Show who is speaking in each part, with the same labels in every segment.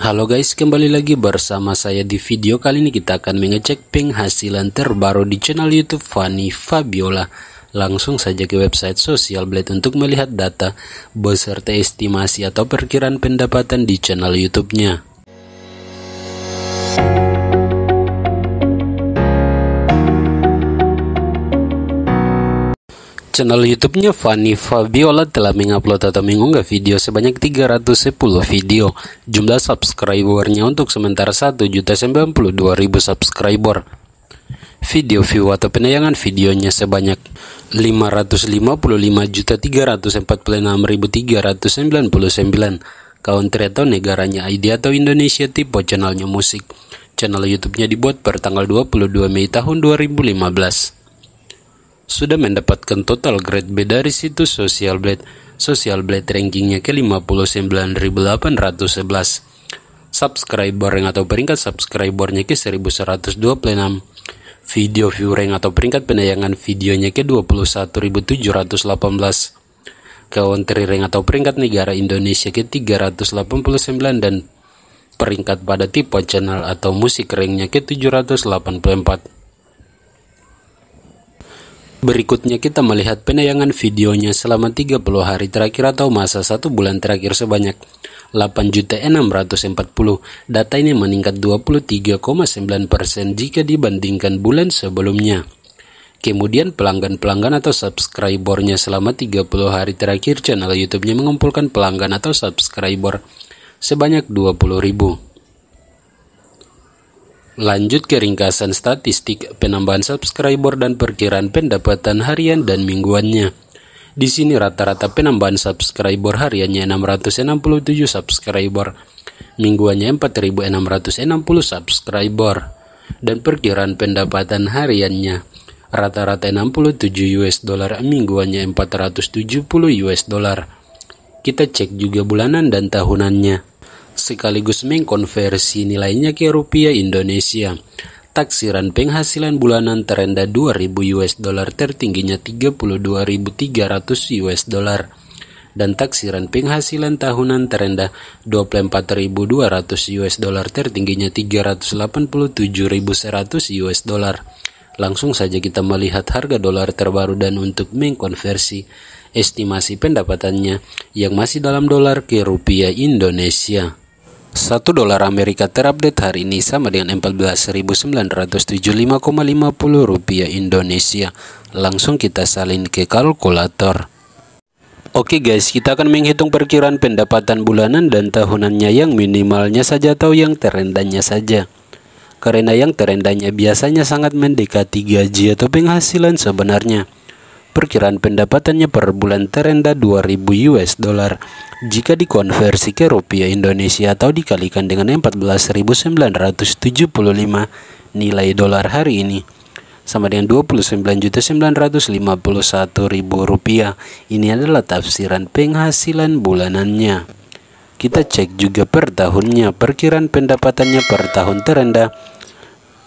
Speaker 1: Halo guys, kembali lagi bersama saya di video kali ini kita akan mengecek penghasilan terbaru di channel YouTube Fanny Fabiola. Langsung saja ke website Social Blade untuk melihat data beserta estimasi atau perkiraan pendapatan di channel YouTube-nya. Channel YouTube-nya Fanny Fabiola telah mengupload atau mengunggah video sebanyak 310 video. Jumlah subscribernya untuk sementara 1.092.000 subscriber. Video view atau penayangan videonya sebanyak 555.346.399. Country atau negaranya ID atau Indonesia tipe channelnya musik. Channel YouTube-nya dibuat pada tanggal 22 Mei tahun 2015 sudah mendapatkan total grade B dari situs Social Blade. Social Blade rankingnya ke 59.811. Subscriber yang atau peringkat subscribernya ke 1126. Video view rank atau peringkat penayangan videonya ke 21.718. Country rank atau peringkat negara Indonesia ke 389 dan peringkat pada tipe channel atau musik ranknya ke 784. Berikutnya kita melihat penayangan videonya selama 30 hari terakhir atau masa 1 bulan terakhir sebanyak 8.640. Data ini meningkat 23,9% jika dibandingkan bulan sebelumnya. Kemudian pelanggan-pelanggan atau subscribernya selama 30 hari terakhir channel YouTube-nya mengumpulkan pelanggan atau subscriber sebanyak 20.000. Lanjut ke ringkasan statistik penambahan subscriber dan perkiraan pendapatan harian dan mingguannya. Di sini rata-rata penambahan subscriber hariannya 667 subscriber, mingguannya 4660 subscriber, dan perkiraan pendapatan hariannya rata-rata 67 US dollar, mingguannya 470 US dollar. Kita cek juga bulanan dan tahunannya sekaligus mengkonversi nilainya ke rupiah Indonesia. Taksiran penghasilan bulanan terendah 2000 US dollar tertingginya 32.300 US dollar dan taksiran penghasilan tahunan terendah 24.200 US dollar tertingginya 387.100 US dollar. Langsung saja kita melihat harga dolar terbaru dan untuk mengkonversi estimasi pendapatannya yang masih dalam dolar ke rupiah Indonesia. 1 dolar Amerika terupdate hari ini sama dengan 14.975,50 rupiah Indonesia. Langsung kita salin ke kalkulator. Oke okay guys, kita akan menghitung perkiraan pendapatan bulanan dan tahunannya yang minimalnya saja atau yang terendahnya saja. Karena yang terendahnya biasanya sangat mendekati gaji atau penghasilan sebenarnya perkiraan pendapatannya per bulan terendah 2000 US dollar jika dikonversi ke rupiah Indonesia atau dikalikan dengan 14.975 nilai dolar hari ini sama dengan 29.951.000 rupiah. Ini adalah tafsiran penghasilan bulanannya. Kita cek juga per tahunnya, perkiraan pendapatannya per tahun terendah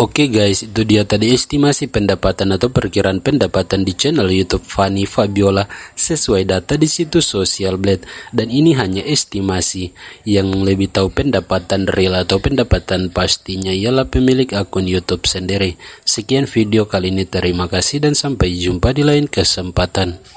Speaker 1: Oke okay guys, itu dia tadi estimasi pendapatan atau perkiraan pendapatan di channel YouTube Fanny Fabiola sesuai data di situs Social Blade dan ini hanya estimasi. Yang lebih tahu pendapatan real atau pendapatan pastinya ialah pemilik akun YouTube sendiri. Sekian video kali ini, terima kasih dan sampai jumpa di lain kesempatan.